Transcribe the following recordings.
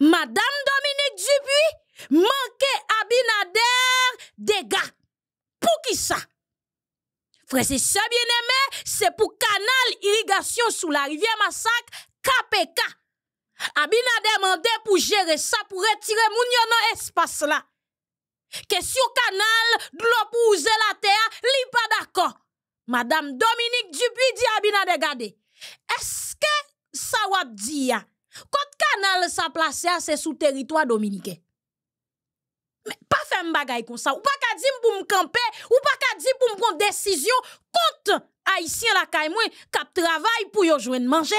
Madame Dominique Dupuis manque Abinader dégâts. Pour qui ça? Frère, c'est ça bien aimé, c'est pour canal irrigation sous la rivière Massac, KPK. Abinader demandé pour gérer ça, pour retirer mon espace là. Question canal, de l'eau pour la terre, li pas d'accord. Madame Dominique Dupuis dit Abinader gade, est-ce que ça va dire quand canal s'est placé à c'est sous territoire dominicain. Mais pas faire un bagaille comme ça. Ou pas qu'à dire pour me camper, ou pas qu'à dire pour me prendre décision contre haïtien la caïmoué, cap travail pour y jouer manger.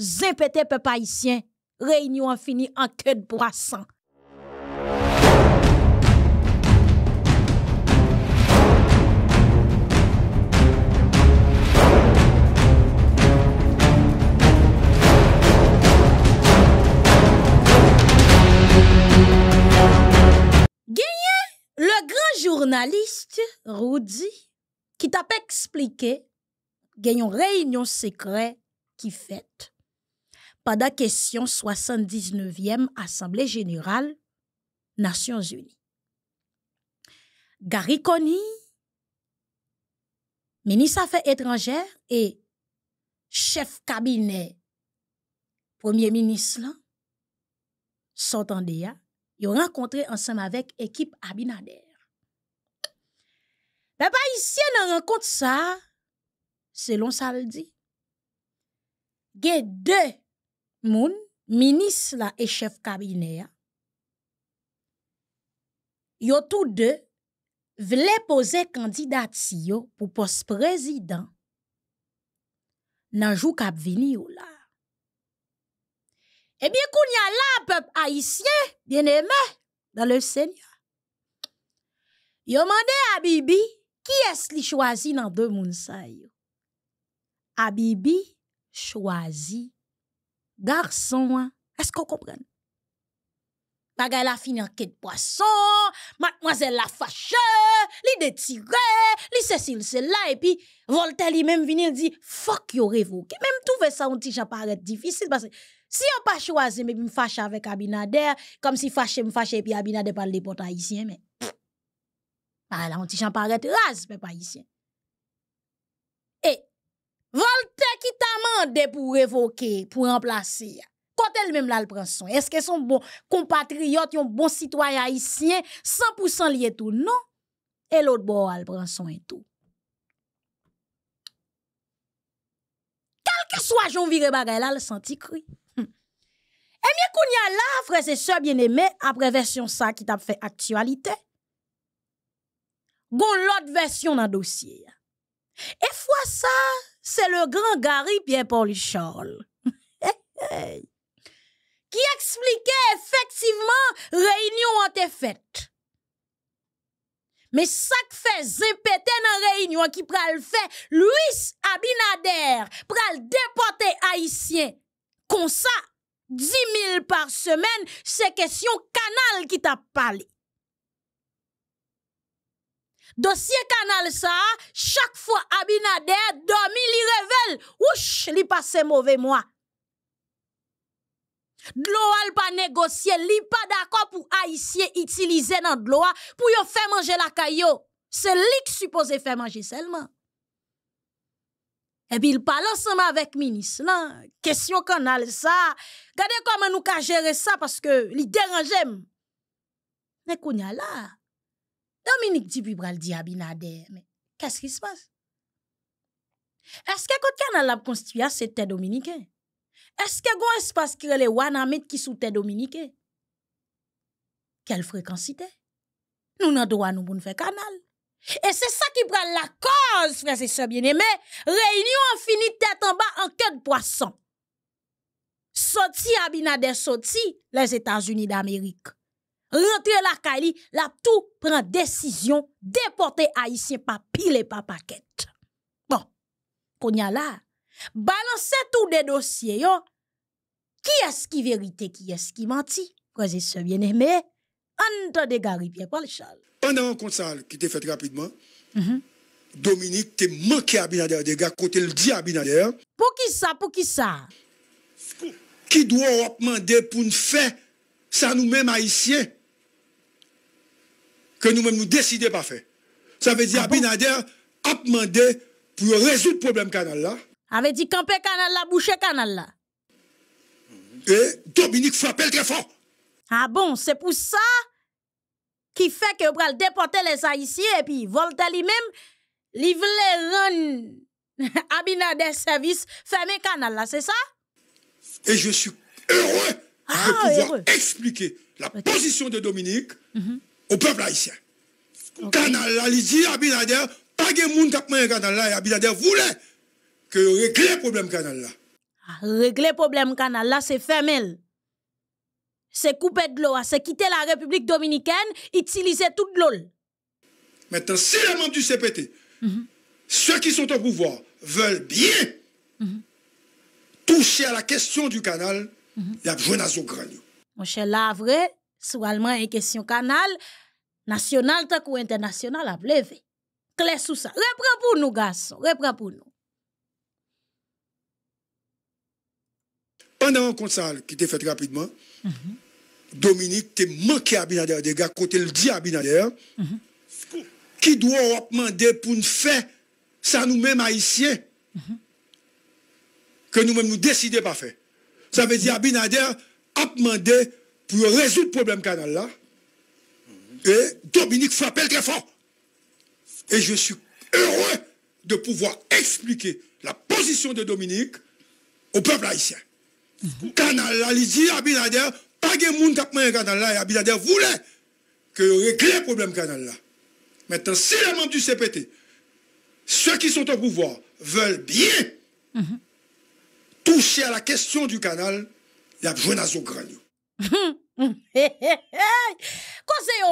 Zimpete peuple haïtien, réunion fini en queue de poisson. journaliste Rudi qui t'a une réunion secrète qui qui faite pendant la question 79e Assemblée Générale Nations unies. Gary Conny, Ministre Affaires étrangères et chef cabinet Premier Ministre s'entendait, ils ont rencontré ensemble avec équipe Abinader. Les Haïtiens isye nan rencontre ça, selon ça le dit, ge deux moun, ministre la et chef kabine ya, hein. yo tout deux vle poser kandidati yo pou président. président. nan jou kap vini ou la. Ebyen eh koun kounya la peuple haïtien, bien aimé, dans le Seigneur, Yo mande à Bibi, qui est-ce qui choisit dans deux monsailles Abibi choisit garçon. Hein? Est-ce qu'on comprend? Bagay la fini en quête de poisson, mademoiselle la fâche, li détire, li cécile se là, et puis Voltaire li même vini dit fuck yo revoke. Même tout fait ça, on t'y paraît difficile parce que si on pas choisi, mais me fâche avec Abinader, comme si fâche me et puis Abinader parle des pot haïtien, mais. Ah là, on t'y j'en ras, pas haïtien. Et, Voltaire qui t'a mandé pour évoquer, pour remplacer, quand elle-même là, elle prend son, est-ce que son bon compatriote, un bon citoyen haïtien, 100% lié tout, non? Et l'autre bon, elle prend son et tout. Quel que soit, j'en vire bagay là, elle senti cri. Hum. Eh bien, qu'on y a là, frère, c'est sœurs bien aimé, après version ça qui t'a fait actualité, gon l'autre version dans dossier. Et fois ça, c'est le grand Gary Pierre-Paul Charles. qui expliquait effectivement réunion en été Mais ça que fait zépété dans réunion qui pral fait Luis Abinader pral déporter haïtien. Comme ça, 10 000 par semaine, c'est question canal qui t'a parlé. Dossier canal ça, chaque fois Abinader dormi, il révèle, ouch, il passe mauvais moi. Dloal pas négocier, li pas d'accord pour haïtien utiliser dans dloa pour yon faire manger la caillot. C'est lui qui supposé faire manger seulement. Et puis il parle ensemble avec ministre là, question canal ça. Regardez comment nous ka gérer ça parce que li dérange' Mais qu'on là, Dominique puis le dit Abinader, mais qu'est-ce qui se passe? Est-ce que le canal a construit à cette tête Est-ce que le espace qui est les Wanamit qui sont terre Quelle fréquence? Nous n'avons droit nous pour faire canal. Et c'est ça qui prend la cause, frères et sœurs bien-aimés. Réunion infinie tête en bas en queue de poisson. Sorti Abinader, sorti les États-Unis d'Amérique rentre la Kali, la tout prend décision, déporter Haïtien par pile et par paquet. Bon, qu'on y a là, balancez tout des dossiers, Qui est-ce qui vérité, qui est-ce qui mentit? quoi et bien bien des de Gary Pierre-Paul Charles. Pendant un conseil qui était fait rapidement, -hmm. Dominique t'es manqué Abinader des gars côté le dit Pour qui ça, pour qui ça? Qui doit demander pour nous faire ça nous-mêmes haïtiens, que nous-mêmes nous décidons pas faire. Ça veut dire ah Abinader a demandé pour résoudre le problème canal là. Avait dit camper canal là, boucher canal là. Et Dominique frappe très fort. Ah bon, c'est pour ça qui fait que pral déporter les haïtiens et puis Volta lui-même, il voulait rendre Abinader service fermer canal là, c'est ça Et je suis heureux ah, pouvoir expliquer la position de Dominique mhm. au peuple haïtien. Canal il dit Abinader, pas de monde qui a canal là, Abinader voulait que régler le problème canal là. Ah, régler le problème canal là, c'est fermer. C'est couper de l'eau, c'est quitter la République dominicaine, utiliser toute l'eau. Maintenant, si les membres du CPT, mhm. ceux qui sont au pouvoir, veulent bien mhm. toucher à la question du canal, Mhm. a besoin dans son crâne. Mon cher Lavre, sous allemand une question canal, national tant ou international a levé. Clé sous ça. Reprends pour nous, garçon. Reprends pour nous. Pendant un conseil qui était fait rapidement, -hmm. Dominique t'es manqué à Binader, des gars, côté le dit à Binader, mhm. qui doit demander pour nous faire ça nous-mêmes haïtiens, mhm. que nous-mêmes nous décidons pas faire. Ça veut dire Abinader a demandé pour résoudre le problème canal là. Et Dominique frappait très fort. Et je suis heureux de pouvoir expliquer la position de Dominique au peuple haïtien. Canal il dit Abinader, pas de monde qui a canal là, et Abinader voulait que régler le problème canal là. Maintenant, si les membres du CPT, ceux qui sont au pouvoir, veulent bien mhm touché à la question du canal, il a besoin d'un grand. Quand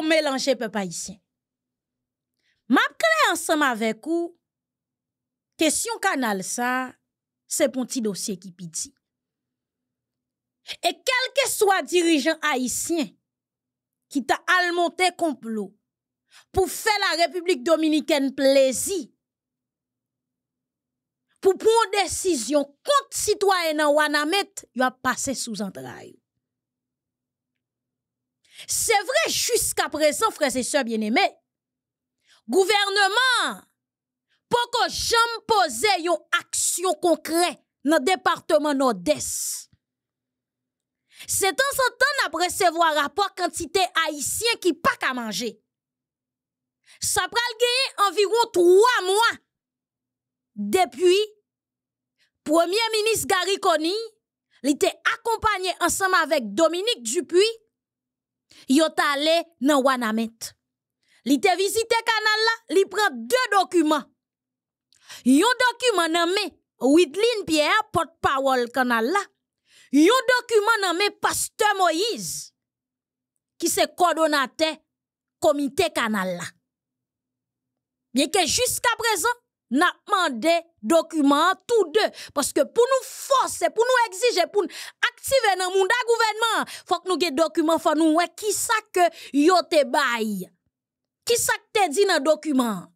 mélange, peuple ici. M'a clé ensemble avec vous, question canal ça, c'est pour petit dossier qui piti. Et quel que soit dirigeant haïtien qui t'a almonté complot pour faire la République dominicaine plaisir, pour prendre décision contre les citoyens dans Wanamet, il a passé sous entraille. C'est vrai, jusqu'à présent, frères et sœurs bien-aimés, gouvernement, pour que j'aime poser une action concrète dans le département Nord-Est. C'est temps en temps après recevoir rapport quantité haïtien qui pas qu'à manger. Ça prend environ trois mois depuis premier ministre Gary Conny il était accompagné ensemble avec Dominique Dupuis Il est allé dans Wanamet il était visité canal là il prend deux documents un document nommé Widlin Pierre porte-parole canal là un document nommé pasteur Moïse qui s'est coordonnateur comité canal là bien que jusqu'à présent n'a demandé documents tous deux parce que pour nous forcer pour nous exiger pour nous activer dans monde gouvernement faut que nous des documents faut nous ouais qui ça que yo te bail qui ça que te dit dans document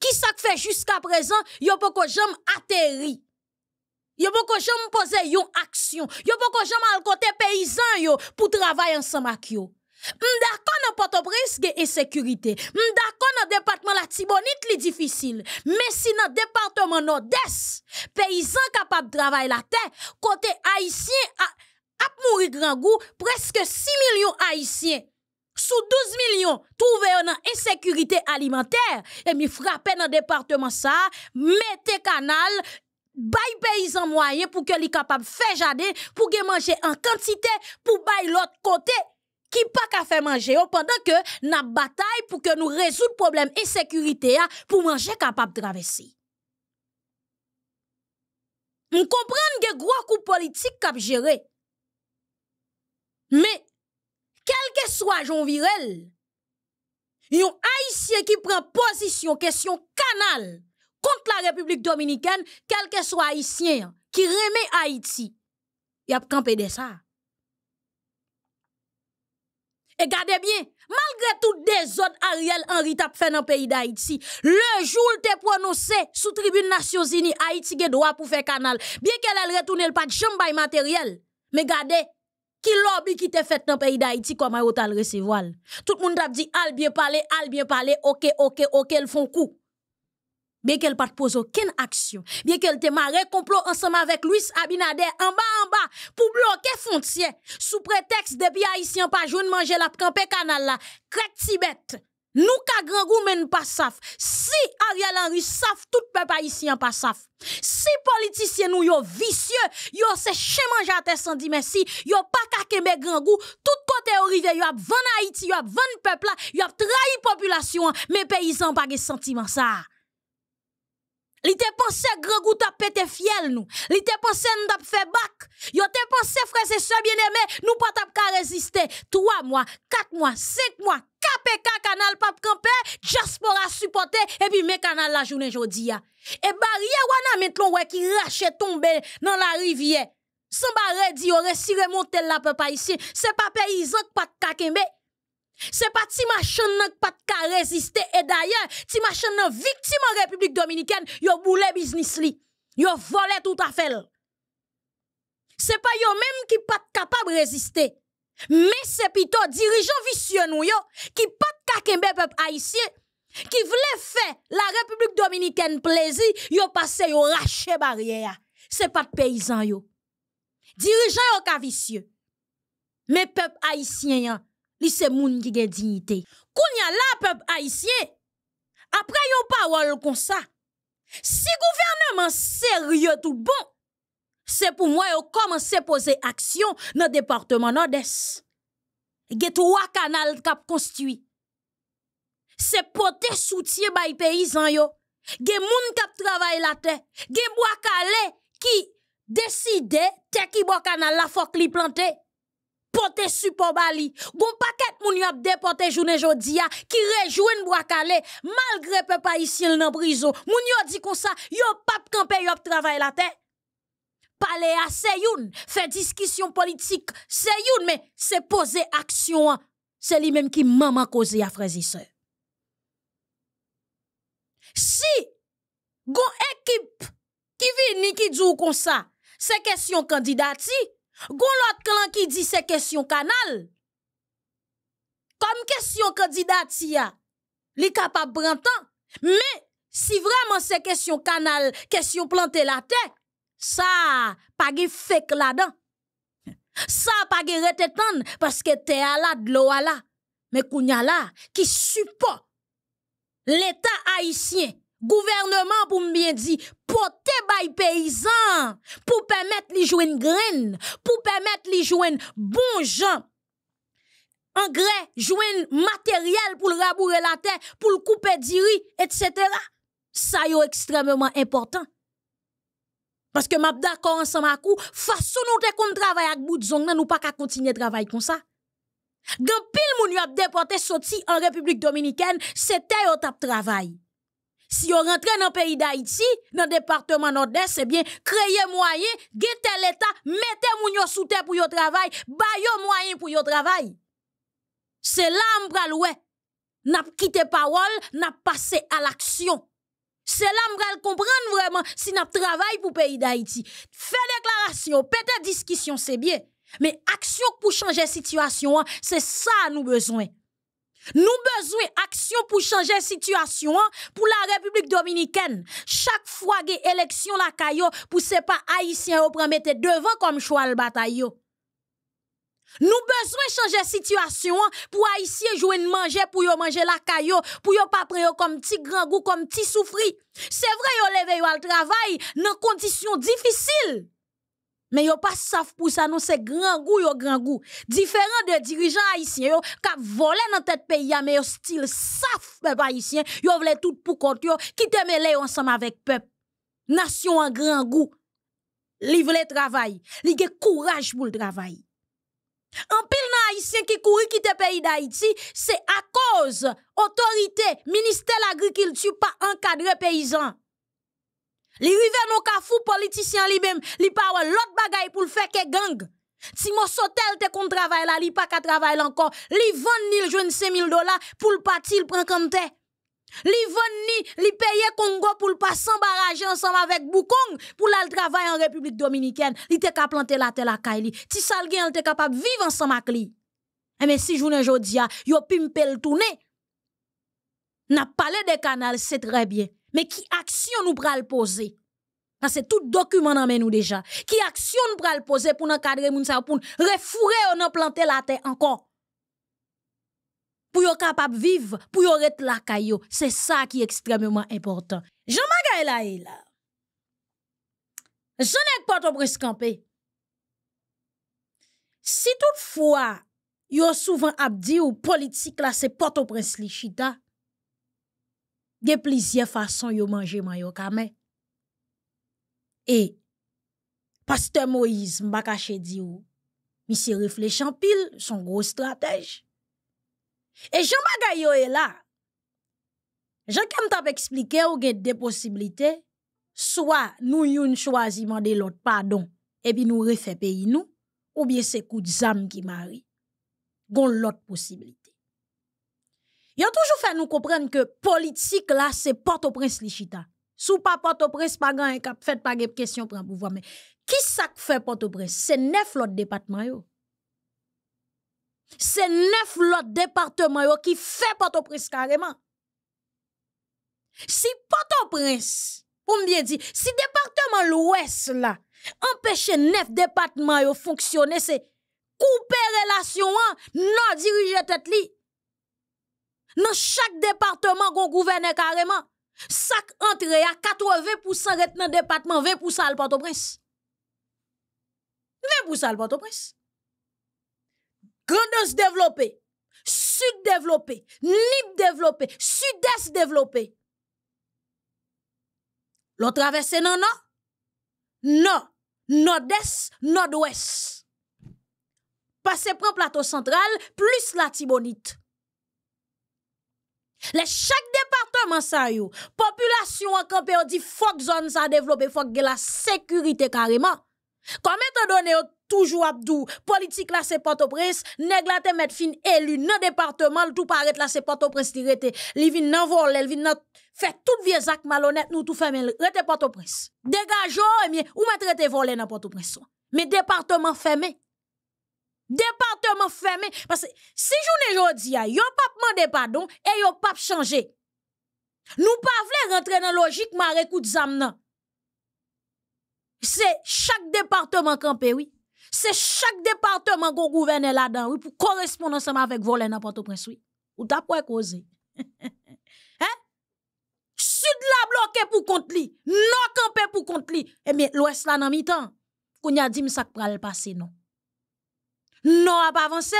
qui ça que fait jusqu'à présent yo pas que jamais atterri yo pas que jamais poser une action yo ne que jamais al côté paysan pour travailler ensemble avec yo M'dakon nan Port-au-Prince ge insécurité. M'dakon nan département la Tibonite li difficile. Mais si dans département Nord-Est, paysan capable travailler la terre, côté haïtien a, ap mouri grand goût, presque 6 millions haïtiens sous 12 millions trouvés dans insécurité alimentaire et mi frappé dans département ça mettez canal bay paysan moyen pour que li capable faire jardin pour manger en quantité pour bay l'autre côté qui pas fait manger oh, pendant que n'a bataille pour que nous le problème insécurité ah, pour manger capable traverser nous comprenons que gros coup politique cap gérer, mais quel que soit Jean Virel un haïtien qui prend position question canal contre la république dominicaine quel que soit haïtien qui remet haïti il a campé de ça et regardez bien, malgré tout désordre Ariel Henry t'a fait dans le pays d'Haïti, le jour t'es prononcé sous tribune Nations Unies, Haïti a droit pour faire canal. Bien qu'elle retourné le pas de matériel, mais gardez, qui lobby qui te fait dans le pays d'Haïti, comment vous le recevoir? Tout le monde a dit, al bien parler, al bien parler, ok, ok, ok, ils font coup bien qu'elle ne pose aucune action, bien qu'elle te marre complot ensemble avec Luis Abinader en bas en bas pour bloquer frontière sous prétexte de pays pas joindre manger la camper canal là, crête Tibet. Nous ka grand goût men pas saf. Si Ariel Henry saf, tout peuple haïtien pas saf. Si politiciens nous yo vicieux, yo se à terre sans dire merci, yo pas ka kembe grand goût, tout côté au rive yo a van Haïti, yo a van peuple là, yo a trahi population, mais paysan pas ge sentiment ça. Li te pense grand goût à pété fiel nous. Li te pense nous t'a fait bac. Yo te pense frère c'est ça bien aimé, nous pas t'a ka résister. 3 mois, 4 mois, 5 mois, KPK canal pas camper, diaspora supporter et puis mes canal la journée jodi ya. Et barrière wana maintenant wè ki rache tomber dans la rivière. Sans barre di yo resire monter la papa ici, c'est pas paysan pas kakembe. C'est pas ti machin nan pas de résister et d'ailleurs ti machin nan victime en République dominicaine yo boule business li. Yo volé tout à fait. C'est pas yo même qui pas capable résister. Mais c'est plutôt dirigeant vicieux nou yo qui pas ka kembe peuple haïtien qui voulait faire la République dominicaine plaisir, yo passé yo raché barrière. C'est pas de paysan yo. Dirigeant yo ka vicieux. Mais peuple haïtien li se moun ki gen dignité. Kounya la peuple haïtien, après yon parole comme ça, si gouvernement sérieux tout bon, c'est pour moi yon commence poser action dans le département Nord-Est. Gen trois canal kap construit. C'est porter soutien bay paysan yo. Gen moun kap travail la terre, gen bois calé qui décide te ki bo canal la fok li planter pote support bali. bon paquet moun a ap déporté journée jodia qui rejoignent Boakale malgré peuple haïtien nan prison. Moun yo dit comme ça, yo pap campé yo travail la terre. Parler à Seyoun, faire discussion politique, Seyoun mais c'est poser action. Hein. C'est lui-même qui maman causé à frères et Si gon équipe qui vient ni qui dit comme ça, c'est question candidati Gon l'autre clan qui dit c'est question canal. Comme question kandidat, il est capable de prendre Mais si vraiment c'est question canal, question planter la tête, ça n'a pas la que là-dedans. Ça n'a pas de parce que te à la. de là. Mais qu'on là, qui support l'État haïtien, gouvernement pour bien dire porter les paysans pour permettre li joindre graine pour permettre les joindre bon gens engrais joindre matériel pour rabourer la terre pour le couper diri etc. ça est extrêmement important parce que suis d'accord ensemble à façon nous te les travail avec ne nous pas continuer continuer travailler comme ça Quand pile moun yo a déporté sorti en République dominicaine c'était au tap travail si on rentre dans le pays d'Haïti, dans le département nord-est, c'est bien créer moyen, guetter l'État, mettez moun sous terre pour yon travail, un moyen pour yon travail. C'est là à ouais. N'a quitté parole, n'a passé à l'action. C'est là m'bral comprendre vraiment si n'a travail pour pays d'Haïti. Fait déclaration, des discussion, c'est bien. Mais action pour changer situation, hein, c'est ça nous besoin. Nous besoin action pour changer situation pour la République dominicaine. Chaque fois que élection la caillou pour c'est pas haïtien au mettre devant comme choix le bataille. Nous besoin changer situation pour haïtien jouer de manger pour yo manger la caillou pour yo pas prendre comme petit grand goût comme petit souffri. C'est vrai yo levé yo travail dans conditions difficiles mais yon pas saf pou sa non se grand gou grand grand gou. Différent de dirigeants haïtien yo, ka vole nan tête pays ya, style yo style saf pep haïtien, yo vle tout pou kont yo, te mele ensemble avec peuple nation Nation grand goût gou, li vle travail. li ge courage pou le travail. En pile nan haïtien ki kouri ki te pays d'Haïti c'est à cause autorité ministère ministère pas pas pa les rive non ka fou politisyen li bem, li pa wè pour faire que gang. Si mon sotel te kon travail la, li pa ka travail encore, li vend ni le 000 5000 dollars pour le parti, il prend comme te. Li vend ni, li paye Congo pour le pas s'embarrager ensemble avec Boukong pour aller travailler en République Dominicaine. Li te ka planter la terre la kaili. Ti sal gen, te capable vivre ensemble avec li. Et mais si journée jodia, yo pimpel le tourné. N'a parlé des canaux, c'est très bien mais qui action nous pral poser parce que tout document amène nous déjà qui action nous pral poser pour encadrer moun ça pour refourer on planter la terre encore pour yo capable vivre pour yo être la caillou c'est ça qui est extrêmement important Jean vais là est là je n'ai pas ton prescampé si toutefois a souvent abdi ou politique là c'est pas au prince a plusieurs façons yo manger mayo kamè. Et pasteur Moïse m'a caché di ou. Monsieur en pile son gros stratège. Et Jean Magayo est là. Jean kem t'a expliqué y a deux possibilités, soit nous nous choisi de l'autre pardon et puis nous refait pays nous ou bien c'est coup de zam qui marie. a l'autre possibilité ont toujours toujours nous comprendre que politique, là, c'est Port-au-Prince Lichita. Sous pas pa Port-au-Prince pas gan yon fèt pa gep questions pour un fait Port-au-Prince? C'est neuf autres département, yo. neuf neuf départements qui yo qui fait Port-au-Prince carrément. Si Port-au-Prince, pour bien dire si département l'Ouest là empêcher neuf départements yo fonctionner, c'est couper relation, non diriger tête tête. nan chak departement kon gouverne kareman, sak antre a 80% ret nan departement, 20% al patopres. 20% al patopres. Grandos devlope, sud devlope, nip devlope, sudes devlope. Lo travesse nan nan? Nan. Nodes, nodwes. Pase pran plato central, plus latibonite. Le chak departement sa yo, populasyon an kapè an di fok zon sa an devlopè, fok gen la sekurite kareman. Kame te donè yo toujou apdou, politik la se patopres, negla te met fin elu nan departement, l tou paret la se patopres ti rete, li vin nan vorele, li vin nan fet tout vie zak malonet nou tou feme, rete patopres. Degajo emye, ou met rete vorele nan patopres? Me departement feme? département fermé. Parce que si journée aujourd'hui, yon pas de pardon et yon pas changer Nous pas voulons rentrer dans logique maré coup de C'est chaque département campé, oui. C'est chaque département qu'on gouverne là-dedans, oui, pour correspondre ensemble avec voler n'importe au prince, oui. Ou t'as pour causer. hein? Sud la bloqué pour compte li, nord campé pour compte li. Eh bien, l'ouest là dans mi-temps. Qu'on a dit ça pral passer, non. Non pas avancé.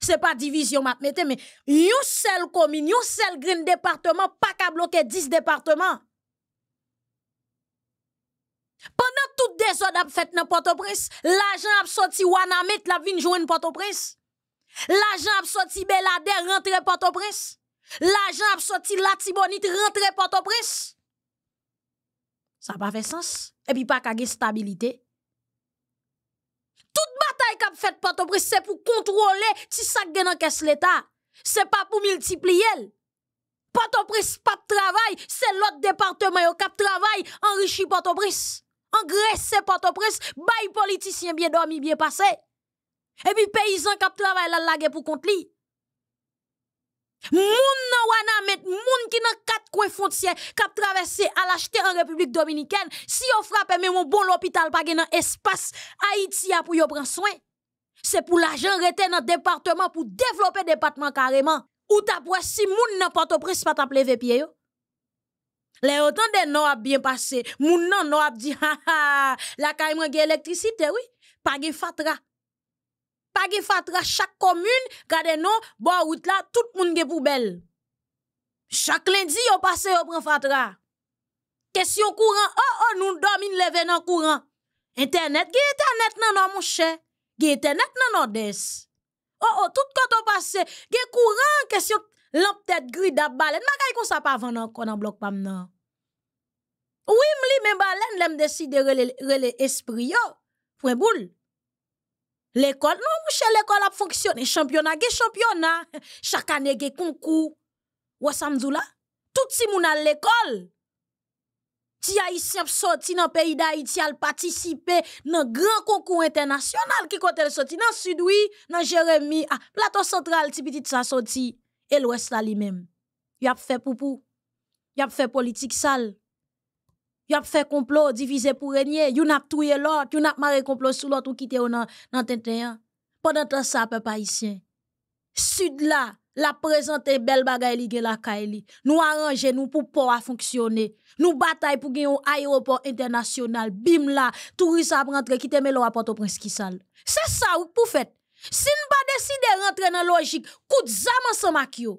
c'est pas division, m'a mette, mais yon seul commune, yon seul grand département, pas qu'à bloquer 10 départements. Pendant tout désordre zon ap dans nan Port-au-Prince, l'argent a sorti Wanamet, la vin jouen Port-au-Prince. L'argent a sorti Belade rentre Port-au-Prince. L'argent a sorti Latibonite rentre Port-au-Prince. n'a pas fait sens. puis pas qu'à kage stabilité. Toute bataille qu'a fait Port-au-Prince, c'est pour contrôler si ça gagne en caisse l'État. C'est pas pour multiplier. Port-au-Prince, pas de travail, c'est l'autre département qui travail, enrichi Port-au-Prince. Engraisser Port-au-Prince, bail politicien bien dormi, bien passé. Et puis paysan qui travaille là, la pour contre lui. Moun nan wana met, moun ki nan quatre coins frontières kap traverser à l'acheter en République Dominicaine, si on frappe, même mon bon l'hôpital pa gen nan espace Haïti ya pou yo pran soin Se pou dans rete nan département pou développer département carrément Ou t'as si moun nan Port-au-Prince pa tap pas pie yo. Le autant de nan a bien passé. moun nan a a di, ha ha, la kareman gen électricité oui, pa gen fatra pas de fatra chaque commune, gardez non, bon route là, tout le monde est poubelle. Chaque lundi, on passe, on prend fatra. Question courant, oh oh, nous dormons lever dans courant. Internet, qui internet non non mon cher, qui internet non non des. Oh oh, tout quand on passe, qui courant, question lampe tête gris d'abalen, ma comme ça pas avant encore dans bloc pam nan. Oui, m'li, mais balen, l'aime décider rele esprit yo, point boule. L'ekol, nou non, ouche l'ekol ap foksyone, champyonat ge champyonat, chakane ge konkou. Ouwa samzou la, touti moun al l'ekol. Ti a isyap soti nan peyida iti al patisipe nan gran konkou internasyonal ki kontel soti, nan sudwi, nan jeremi, a ah, platon sentral ti biti sa soti, el wes la li men. Y ap fe poupou, y ap fe politik sal. Yon ap fe komplo divize pou renyen, yon ap touye lort, yon ap mare komplo sou lort ou kite ou nan tentenyan. Pendantan sa apè pa isyen. Sud la, la prezante bel bagay li gen la ka el li. Nou aranje nou pou pou a fonksyonne. Nou batay pou gen yon aéroport internasyonal. Bim la, tourisa ap rentre kite me lo apote ou prins ki sal. Se sa ou pou fèt. Si nou ba deside rentre nan logik, kout zaman se mak yo.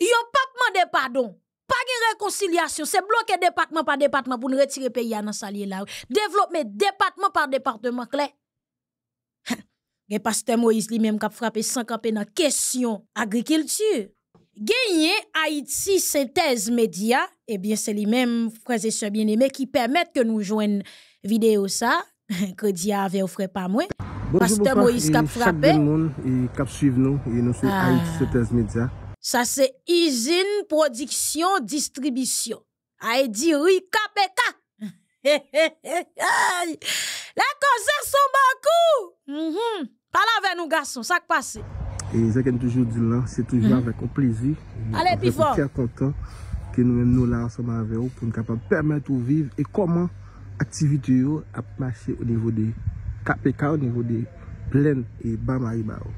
Yo pap mande padon. pas de réconciliation, c'est bloquer département par département pour nous retirer pays dans salier là. Développer département par département clair. Le pasteur Moïse lui-même qui a frappé sans campé dans question agriculture. Gagner Haïti synthèse média, et eh bien c'est lui-même frères et sœurs bien-aimés qui permet que nous joigne vidéo ça crédit avait frère pas moi. Pasteur Moïse qui a frappé. Monde, et qui suivre nous et nous sur ah. Haïti synthèse média. Ça, c'est usine, production, distribution. Aïe, dit hé, Peka. Les concerts sont beaucoup. Mhm. avec nous, garçons. Ça passe. Et ça, toujours dit là, c'est toujours mhm. avec plaisir. Allez, puis fort. Je suis très content que nous nous, là ensemble avec vous pour nous permettre de vivre et comment l'activité a marché au niveau des KPK, au niveau des plaines et Bamaribao.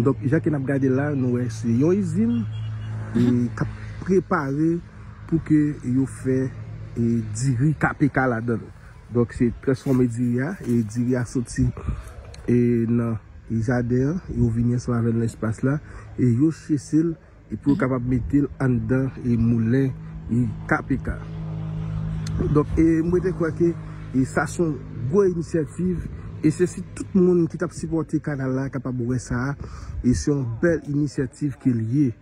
Donk, jak en ap gade la, nou es yon izim, e kap prepare pou ke yo fe diri KPK la den. Donk, se pres fome diri ya, e diri ya soti nan izader, yo vinye sa la ven l'espas la, e yo sesil, e pou kapap metel an den e moulen yi KPK. Donk, e mwete kwa ke, e sa son gwa inisiativ, Et c'est si tout le monde qui a supporté le canal là, capable de ça. Et c'est une belle initiative qui est liée.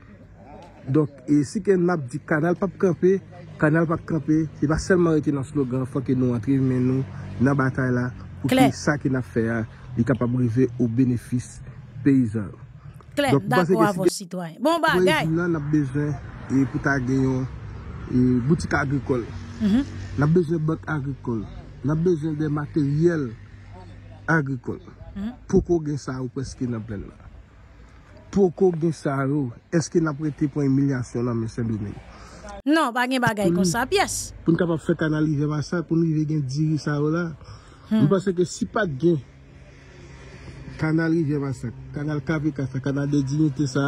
Donc, et si quelqu'un a dit canal pas camper, canal pas camper, ce n'est pas seulement dans le slogan, il faut que nous entrions mais nous dans la bataille là, pour que ça qui a fait, hein, il capable de arriver au bénéfice paysan. Claire, d'abord à vos citoyens. Bon, bah, là Nous avons besoin de pour ta une boutique agricole. Nous besoin de banques agricole. On a besoin de matériel. Agrikon, pwoko gen sa ou pweske nan plen la? Pwoko gen sa ou, eske nan prete pou emilyansyon nan mesebe meni? Non, bagen bagay kon sa pias. Poun kapap fwe kanalize masak, pounive gen diri sa ou la? Mwen hmm. paseke si pat gen kanalize masak, kanal kavika sa, kanal de dinite sa?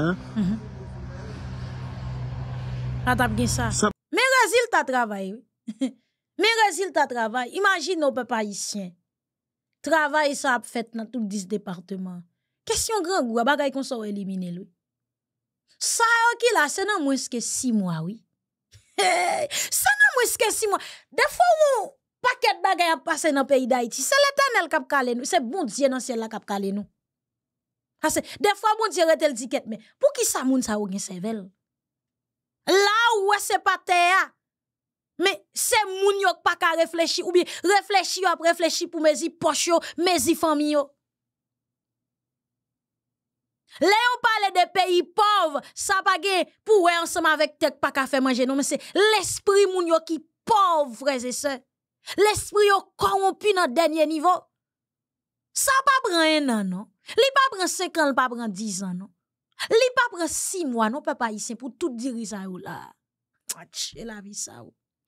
Atap gen sa. Merazil ta travay, merazil ta travay, imajin nou pe pa isyen. Travay sa ap fet nan tout dis departement. Kesyon gran gwa, bagay kon sa ou elimine lou. Sa a okila, se nan mweske si mwa oui. Se nan mweske si mwa. Defwa mwou paket bagay ap pase nan peyi da iti. Se letan el kap kalen nou. Se bon dje nan sien la kap kalen nou. Ah, de fwa bon dje re tel diket men. Pou ki sa mwoun sa ou gen sevel? La ou wese pateya. Mais c'est moun yo pas ka réfléchir ou bien réfléchir après réfléchir pour mes poche yo, mes famille yo. Là on parle de pays pauvres, ça pas pour ensemble avec tek pa ka faire manger non mais c'est l'esprit moun yo qui pauvre frères et sœurs. L'esprit yo corrompu dans dernier niveau. Ça pas prend un an non. Li pas prend 5 ans, li pa prend 10 ans non. Li pas prend 6 mois non papa ici pour tout diriger ça oh là. Et la vie ça oh.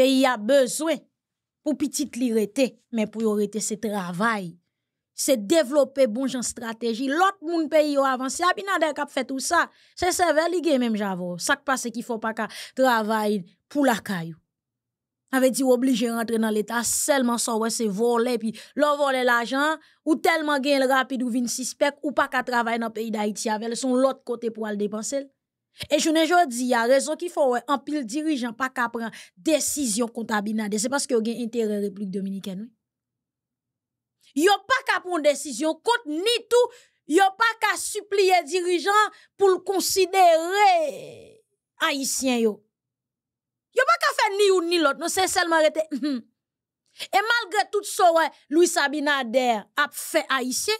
Pays a besoin pour petite li mais pour rete c'est travail. C'est développer bon genre stratégie. L'autre monde pays yo avancé, Abinader kap fait tout ça. C'est serveur li gen même j'avoue. Ça passe qu'il faut pas ka travail pour la caillou. Avait dit obligé rentrer dans l'état seulement ça ouais c'est voler puis leur voler l'argent ou tellement gain rapide ou vin suspect ou pas ka travailler dans pays d'Haïti avec son l'autre côté pour al dépenser. Et je ne dis pas, raison qu'il faut un pile dirigeant pas qu'à prendre décision Abinader. C'est parce qu'il y a un intérêt la République dominicaine. Il n'y a pas qu'à prendre décision contre ni tout. Il n'y a pas qu'à supplier dirigeant pour le considérer haïtien. Il n'y a pas qu'à faire ni ou ni l'autre. Non, c'est seulement arrêter. Hum, hum. Et malgré tout ce que Louis Abinader a fait haïtien,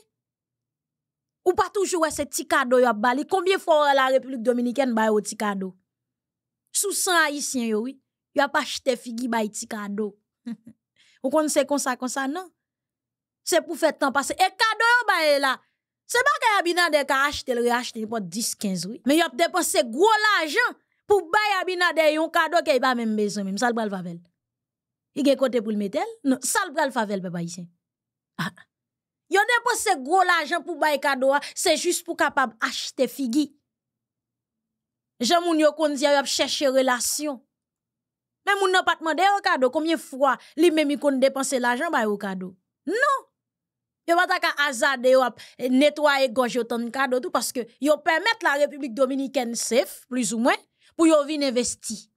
ou pas toujours ces petits cadeaux y a bali. Combien de fois la République dominicaine baille au petit cadeau? Sous 100 haïtiens yo oui, Ils a pas acheté figi baille petit cadeau. Ou kon c'est comme ça comme ça non? C'est pour faire temps passer et cadeau yo baille là. C'est pas que Abinader ka acheté le acheter pour 10 15 oui. Mais ils a dépensé gros l'argent pour baille Abinader un cadeau qu'il pas même besoin même ça le bral favel. Il y a côté pour le mettre? Non, ça le bral favel papa haïtien. Ah. Yo dépense gros l'argent pour les cadeau, hein. c'est juste pour capable acheter figi. Jean moun yo kon di yo chercher relation. Mais vous n'a pas demandé au cadeau combien fois li même kon dépenser l'argent pour au cadeau. Non. Yo pas ta azade yo nettoyer gorge autant de cadeau tout parce que yo permettre la République dominicaine safe plus ou moins pour yo venir investir.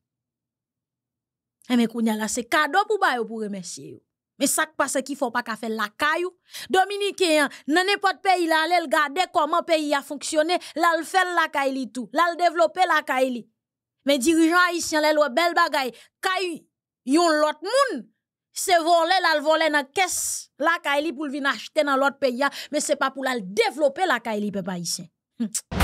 Eh, mais kounya là c'est cadeau pour payer pour remercier mais ça passe qu'il faut pas qu'à faire la caillou. Dominicain, hein, dans n'importe pays, là, elle regarder comment pays a fonctionné, là, elle fait la caillou tout, là, développé la caillou. Mais dirigeant haïtien, les elle belle bagaille. Caillou, yon l'autre monde. C'est voler, là, le voler dans la caisse, la caillou pour venir acheter dans l'autre pays, hein. mais c'est pas pour la développer la caillou, peuple haïtien. Hum.